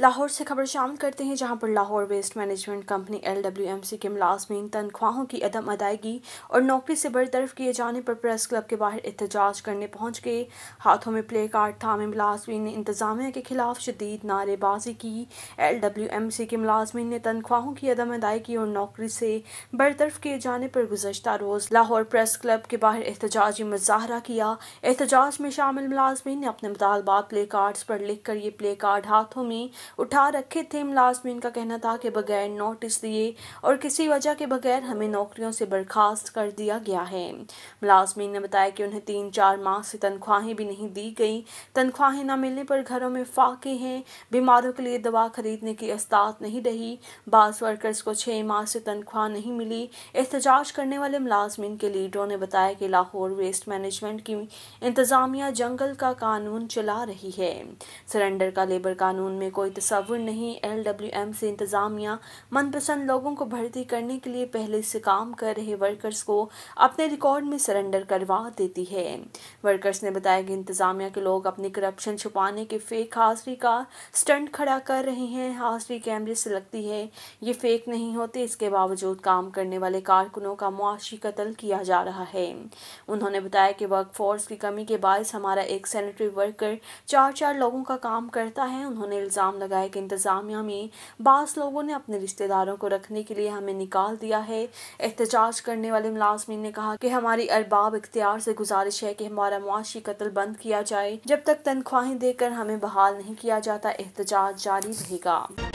लाहौर से खबर शामिल करते हैं जहां पर Lahore waste management company L W M C के मुलाजमीन तनख्वाहों की अदम अदायगी और नौकरी से बरतरफ किए जाने पर प्रेस क्लब के बाहर एहतजाज करने पहुंच गए हाथों में प्ले कार्ड थामे मुलाजमीन ने इंतजामिया के खिलाफ शदीद नारेबाजी की एल डब्ल्यू एम सी के मुलाजमीन ने तनख्वाहों की अदम अदायगी और नौकरी से बरतरफ किए जाने पर गुजशत रोज़ लाहौर प्रेस क्लब के बाहर एहतजाजी मुजाहरा किया एहतजाज में शामिल मुलाजमीन ने अपने मुतालबात प्ले कार्ड्स पर लिख कर ये प्ले कार्ड हाथों में उठा रखे थे मुलाजमीन का कहना था कि बगैर नोटिस दिए और किसी वजह के बगैर हमें नौकरियों से बर्खास्त कर दिया गया है मुलाजमीन ने बताया कि उन्हें तीन चार माह से तनख्वाहें भी नहीं दी गई तनख्वाहें ना मिलने पर घरों में फाके हैं बीमारों के लिए दवा खरीदने की अस्तात नहीं रही बास वर्कर्स को छः माह से तनख्वाह नहीं मिली एहतजाज करने वाले मुलाजमीन के लीडरों ने बताया कि लाहौर वेस्ट मैनेजमेंट की इंतज़ामिया जंगल का कानून चला रही है सरेंडर का लेबर कानून में कोई तस्वुर नहीं एल डब्ल्यू एम से इंतज़ामिया मनपसंद लोगों को भर्ती करने के लिए पहले से काम कर रहे वर्कर्स को अपने रिकॉर्ड में सरेंडर करवा देती है वर्कर्स ने बताया कि इंतज़ामिया के लोग अपनी करप्शन छुपाने के फेक हाजिरी का स्टंट खड़ा कर रहे हैं हाजिरी कैमरे से लगती है ये फेक नहीं होते इसके बावजूद काम करने वाले कारकुनों का मुआशी कत्ल किया जा रहा है उन्होंने बताया कि वर्क फोर्स की कमी के बायस हमारा एक सैनिटरी वर्कर चार चार लोगों का काम करता है उन्होंने इल्ज़ाम लगा लगाया कि इंतज़ामिया में बास लोगों ने अपने रिश्तेदारों को रखने के लिए हमें निकाल दिया है एहतजाज करने वाले मुलाजमीन ने कहा कि हमारी अरबाब इख्तियार से गुजारिश है कि हमारा मुआशी कत्ल बंद किया जाए जब तक तनख्वाहें देकर हमें बहाल नहीं किया जाता एहतजाज जारी रहेगा